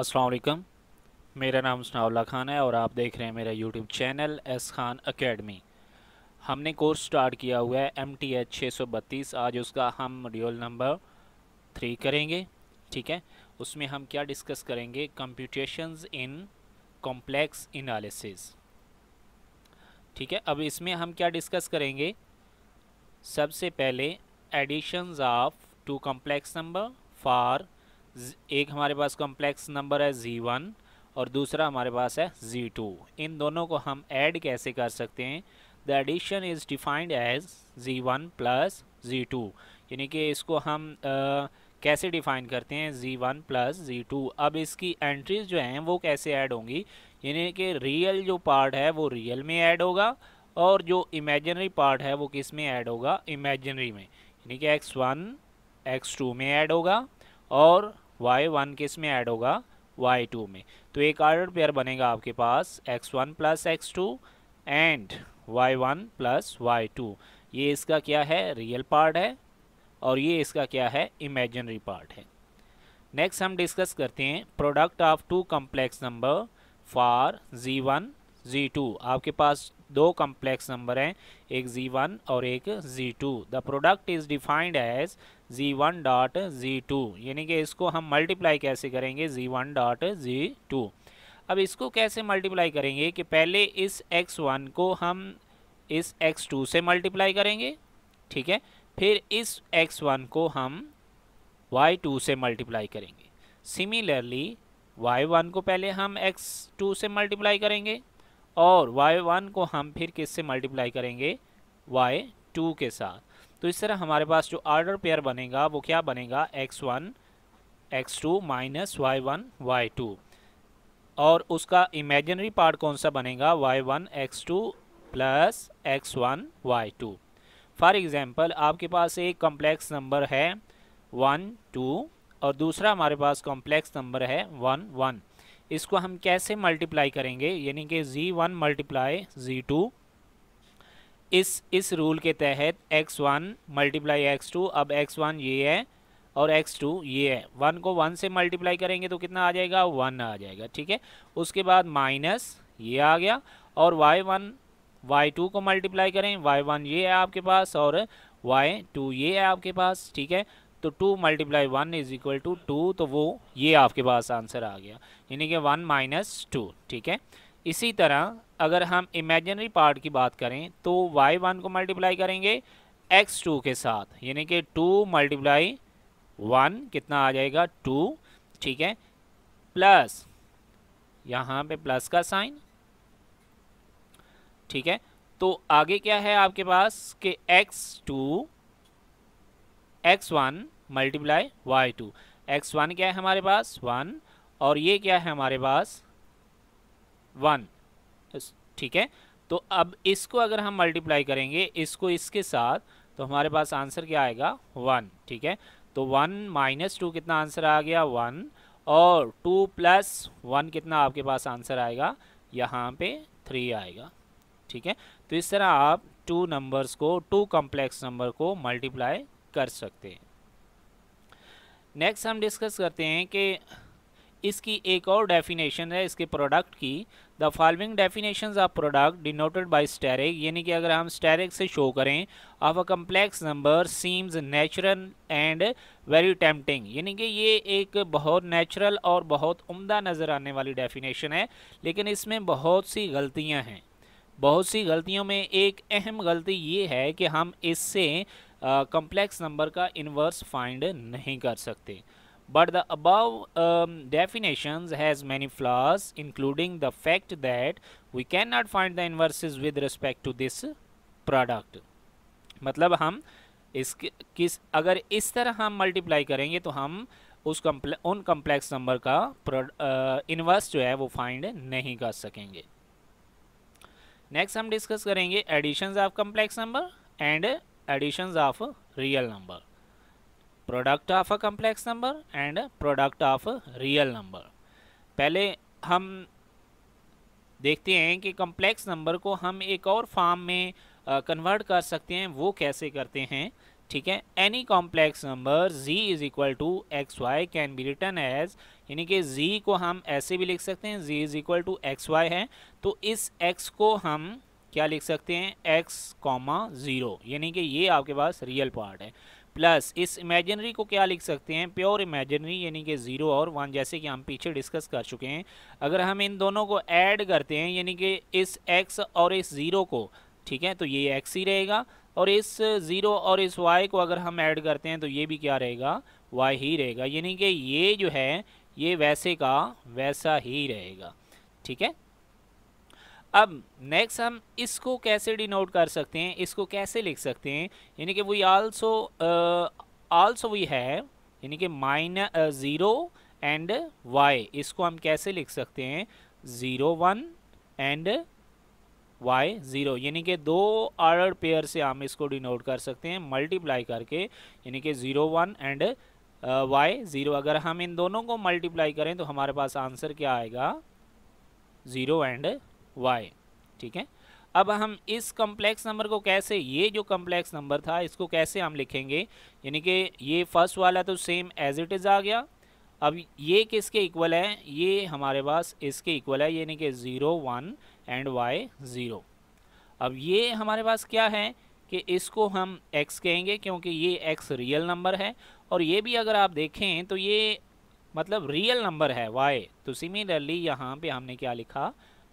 असलकम मेरा नाम सनाउल्ला खान है और आप देख रहे हैं मेरा YouTube channel S Khan academy हमने कोर्स स्टार्ट किया हुआ है एम टी एच छः सौ बत्तीस आज उसका हम मॉड्यूल नंबर थ्री करेंगे ठीक है उसमें हम क्या डिस्कस करेंगे कंप्यूटेशंस इन कॉम्प्लेक्स इनालिसिस ठीक है अब इसमें हम क्या डिस्कस करेंगे सबसे पहले additions of two complex number for एक हमारे पास कॉम्प्लेक्स नंबर है जी वन और दूसरा हमारे पास है जी टू इन दोनों को हम ऐड कैसे कर सकते हैं the addition is defined as G one plus G two यानी कि इसको हम आ, कैसे डिफ़ाइन करते हैं G one plus G two अब इसकी एंट्रीज जो हैं वो कैसे ऐड होंगी यानी कि रियल जो पार्ट है वो रियल में ऐड होगा और जो इमेजनरी पार्ट है वो किस में ऐड होगा इमेजनरी में यानी कि एक्स वन एक्स टू में ऐड होगा और वाई वन किस में ऐड होगा वाई टू में तो एक आर्डर पेयर बनेगा आपके पास X one plus X two and Y one plus Y two ये इसका क्या है रियल पार्ट है और ये इसका क्या है इमेजनरी पार्ट है नेक्स्ट हम डिस्कस करते हैं product of two complex number for G one G two आपके पास दो कम्प्लेक्स नंबर हैं एक जी वन और एक G two the product is defined as G one dot G two यानी कि इसको हम मल्टीप्लाई कैसे करेंगे G one dot G two अब इसको कैसे मल्टीप्लाई करेंगे कि पहले इस एक्स वन को हम इस एक्स टू से मल्टीप्लाई करेंगे ठीक है फिर इस एक्स वन को हम वाई टू से मल्टीप्लाई करेंगे सिमिलरली वाई वन को पहले हम एक्स टू से मल्टीप्लाई करेंगे और y1 को हम फिर किससे मल्टीप्लाई करेंगे y2 के साथ तो इस तरह हमारे पास जो आर्डर पेयर बनेगा वो क्या बनेगा x1 x2 minus y one और उसका इमेजिनरी पार्ट कौन सा बनेगा y1 x2 plus X one Y two for example आपके पास एक कॉम्प्लेक्स नंबर है वन टू और दूसरा हमारे पास कॉम्प्लेक्स नंबर है वन वन इसको हम कैसे मल्टीप्लाई करेंगे यानी कि G one multiply G two इस इस रूल के तहत X one multiply X two अब एक्स वन ये है और एक्स टू ये है वन को वन से मल्टीप्लाई करेंगे तो कितना आ जाएगा वन आ जाएगा ठीक है उसके बाद माइनस ये आ गया और वाई वन वाई टू को मल्टीप्लाई करें वाई वन ये है आपके पास और वाई टू ये है आपके पास ठीक है तो two multiply one is equal to two तो वो ये आपके पास आंसर आ गया यानी कि वन माइनस टू ठीक है इसी तरह अगर हम इमेजनरी पार्ट की बात करें तो वाई वन को मल्टीप्लाई करेंगे एक्स टू के साथ यानी कि टू मल्टीप्लाई वन कितना आ जाएगा टू ठीक है प्लस यहाँ पे प्लस का साइन ठीक है तो आगे क्या है आपके पास कि x two x one multiply y two x one क्या है हमारे पास वन और ये क्या है हमारे पास वन ठीक है तो अब इसको अगर हम मल्टीप्लाई करेंगे इसको इसके साथ तो हमारे पास आंसर क्या आएगा वन ठीक है तो वन माइनस टू कितना आंसर आ गया वन और टू प्लस वन कितना आपके पास आंसर आएगा यहाँ पे थ्री आएगा ठीक है तो इस तरह आप टू नंबर्स को टू कॉम्प्लेक्स नंबर को मल्टीप्लाई कर सकते हैं नेक्स्ट हम डिस्कस करते हैं कि इसकी एक और डेफिनेशन है इसके प्रोडक्ट की the following definition of product denoted by asterisk यानी कि अगर हम स्टेरिक से शो करें of a complex number seems natural and very tempting यानी कि ये एक बहुत नेचुरल और बहुत उम्दा नज़र आने वाली डेफिनेशन है लेकिन इसमें बहुत सी गलतियाँ हैं बहुत सी गलतियों में एक अहम गलती ये है कि हम इससे कम्प्लेक्स नंबर का इन्वर्स फाइंड नहीं कर सकते but the above definition has many many including the fact that we can not find the inverses with respect to this product मतलब हम इस किस अगर इस तरह हम मल्टीप्लाई करेंगे तो हम उस कम्प्ले उन कम्प्लेक्स नंबर का इन्वर्स जो है वो फाइंड नहीं कर सकेंगे नेक्स्ट हम डिस्कस करेंगे additions of complex number and additions of real number product of a complex number and product of a real number पहले हम देखते हैं कि कम्प्लेक्स नंबर को हम एक और फॉर्म में कन्वर्ट कर सकते हैं वो कैसे करते हैं ठीक है any complex number z is equal to x y can be written as यानी कि z को हम ऐसे भी लिख सकते हैं z is equal to x y है तो इस x को हम क्या लिख सकते हैं x कॉमा ज़ीरो यानी कि ये आपके पास रियल पार्ट है प्लस इस इमेजनरी को क्या लिख सकते हैं प्योर इमेजनरी यानी कि ज़ीरो और वन जैसे कि हम पीछे डिस्कस कर चुके हैं अगर हम इन दोनों को ऐड करते हैं यानी कि इस x और इस ज़ीरो को ठीक है तो ये x ही रहेगा और इस ज़ीरो और इस y को अगर हम ऐड करते हैं तो ये भी क्या रहेगा y ही रहेगा यानी कि ये जो है ये वैसे का वैसा ही रहेगा ठीक है अब नेक्स्ट हम इसको कैसे डिनोट कर सकते हैं इसको कैसे लिख सकते हैं यानी कि we also also we have यानी कि माइन ज़ीरो एंड वाई इसको हम कैसे लिख सकते हैं zero one and y zero यानी कि दो आर्डर पेयर से हम इसको डिनोट कर सकते हैं मल्टीप्लाई करके यानी कि zero one and y zero अगर हम इन दोनों को मल्टीप्लाई करें तो हमारे पास आंसर क्या आएगा ज़ीरो एंड वाई ठीक है अब हम इस कम्प्लेक्स नंबर को कैसे ये जो कम्प्लेक्स नंबर था इसको कैसे हम लिखेंगे यानी कि ये फर्स्ट वाला तो सेम एज इट इज़ आ गया अब ये किसके इक्वल है ये हमारे पास इसके इक्वल है यानी कि zero one and y zero अब ये हमारे पास क्या है कि इसको हम एक्स कहेंगे क्योंकि ये एक्स रियल नंबर है और ये भी अगर आप देखें तो ये मतलब रियल नंबर है वाई तो सिमिलरली यहाँ पे हमने क्या लिखा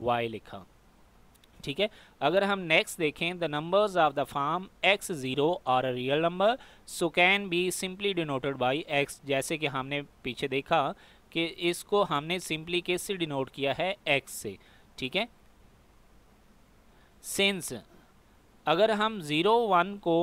वाई लिखा ठीक है अगर हम नेक्स्ट देखें the numbers of the form x zero और a real number so can be simply denoted by x जैसे कि हमने पीछे देखा कि इसको हमने सिंपली किस से डिनोट किया है एक्स से ठीक है सिंस अगर हम ज़ीरो वन को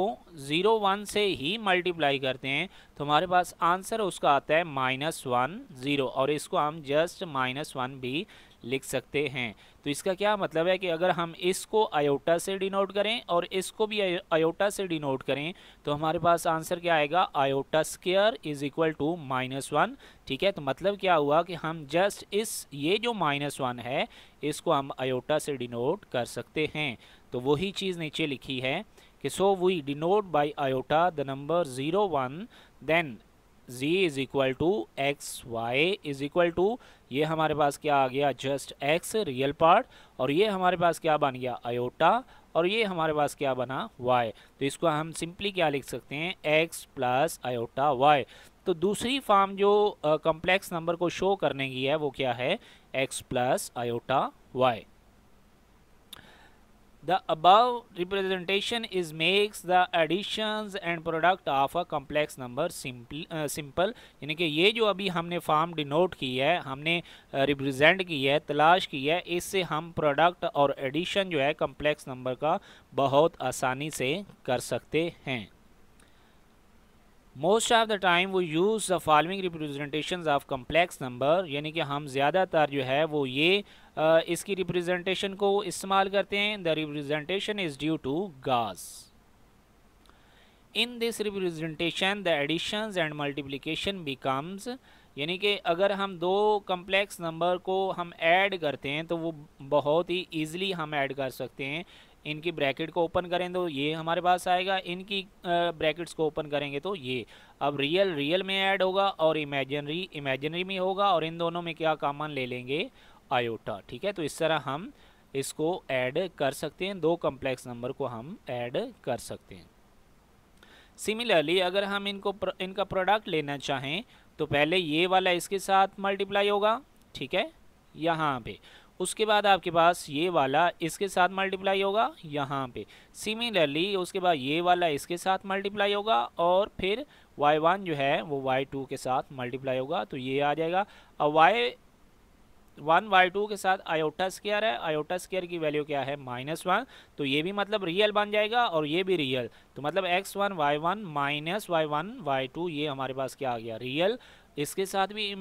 ज़ीरो वन से ही मल्टीप्लाई करते हैं तो हमारे पास आंसर उसका आता है माइनस वन ज़ीरो और इसको हम जस्ट माइनस वन भी लिख सकते हैं तो इसका क्या मतलब है कि अगर हम इसको अयोटा से डिनोट करें और इसको भी अयोटा से डिनोट करें तो हमारे पास आंसर क्या आएगा iota square is equal to minus one ठीक है तो मतलब क्या हुआ कि हम जस्ट इस ये जो माइनस वन है इसको हम अयोटा से डिनोट कर सकते हैं तो वही चीज़ नीचे लिखी है कि so we denote by iota the number zero one then z is equal to x y is equal to ये हमारे पास क्या आ गया जस्ट x रियल पार्ट और ये हमारे पास क्या बन गया आयोटा और ये हमारे पास क्या बना y तो इसको हम सिंपली क्या लिख सकते हैं x प्लस आयोटा y तो दूसरी फॉर्म जो कॉम्प्लेक्स नंबर को शो करने की है वो क्या है x plus iota y The above representation is makes the additions and product of a complex number simple uh, simple यानी कि ये जो अभी हमने फॉर्म डिनोट की है हमने represent की है तलाश की है इससे हम product और addition जो है complex number का बहुत आसानी से कर सकते हैं मोस्ट ऑफ द टाइम वो use the following representation of complex number यानी कि हम ज़्यादातर जो है वो ये आ, इसकी रिप्रेजेंटेशन को इस्तेमाल करते हैं the representation is due to Gauss in this representation the addition and multiplication becomes यानी कि अगर हम दो कम्प्लेक्स नंबर को हम ऐड करते हैं तो वो बहुत ही ईजिली हम ऐड कर सकते हैं इनकी ब्रैकेट को ओपन करें तो ये हमारे पास आएगा इनकी ब्रैकेट्स को ओपन करेंगे तो ये अब रियल रियल में ऐड होगा और इमेजनरी इमेजनरी में होगा और इन दोनों में क्या कामन ले लेंगे आयोटा ठीक है तो इस तरह हम इसको ऐड कर सकते हैं दो कम्प्लेक्स नंबर को हम ऐड कर सकते हैं सिमिलरली अगर हम इनको प्र, इनका प्रोडक्ट लेना चाहें तो पहले ये वाला इसके साथ मल्टीप्लाई होगा ठीक है यहाँ पे उसके बाद आपके पास ये वाला इसके साथ मल्टीप्लाई होगा यहाँ पे सिमिलरली उसके बाद ये वाला इसके साथ मल्टीप्लाई होगा और फिर y1 जो है वो y2 के साथ मल्टीप्लाई होगा तो ये आ जाएगा अब y वन वाई टू के साथ आयोटा स्केयर है आयोटा स्केयर की वैल्यू क्या है माइनस वन तो ये भी मतलब रियल बन जाएगा और ये भी रियल तो मतलब x one y one minus y one Y two ये हमारे पास क्या आ गया रियल इसके साथ भी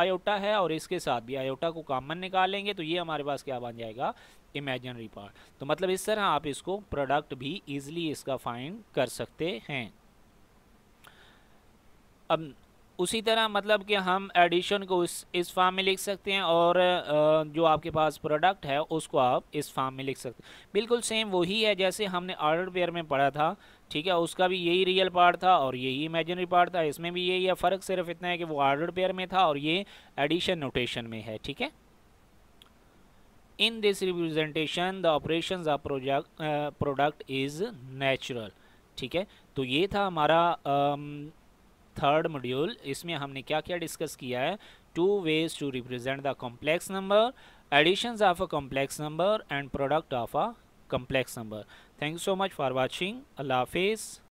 आयोटा है और इसके साथ भी आयोटा को कॉमन निकालेंगे तो ये हमारे पास क्या बन जाएगा इमेजनरी पार्ट तो मतलब इस तरह आप इसको प्रोडक्ट भी ईजिली इसका फाइंड कर सकते हैं अब उसी तरह मतलब कि हम एडिशन को इस इस फार्म में लिख सकते हैं और जो आपके पास प्रोडक्ट है उसको आप इस फार्म में लिख सकते हैं बिल्कुल सेम वही है जैसे हमने ऑर्डर पेयर में पढ़ा था ठीक है उसका भी यही रियल पार्ट था और यही इमेजनरी पार्ट था इसमें भी यही है फ़र्क सिर्फ इतना है कि वो ऑर्डर पेयर में था और ये एडिशन नोटेशन में है ठीक है in this representation the operation of project product is natural ठीक है तो ये था हमारा थर्ड मॉड्यूल इसमें हमने क्या क्या डिस्कस किया है two ways to represent the complex number addition of a complex number and product of a complex number thank you so much for watching अल्लाह हाफिज़